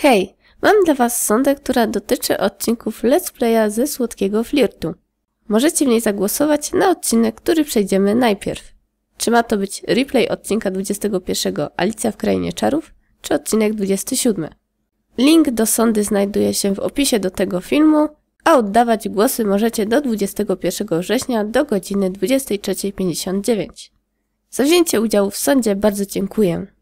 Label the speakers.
Speaker 1: Hej, mam dla Was sondę, która dotyczy odcinków Let's Playa ze słodkiego flirtu. Możecie w niej zagłosować na odcinek, który przejdziemy najpierw. Czy ma to być replay odcinka 21 Alicja w Krainie Czarów, czy odcinek 27? Link do sondy znajduje się w opisie do tego filmu, a oddawać głosy możecie do 21 września do godziny 23.59. Za wzięcie udziału w sądzie bardzo dziękuję.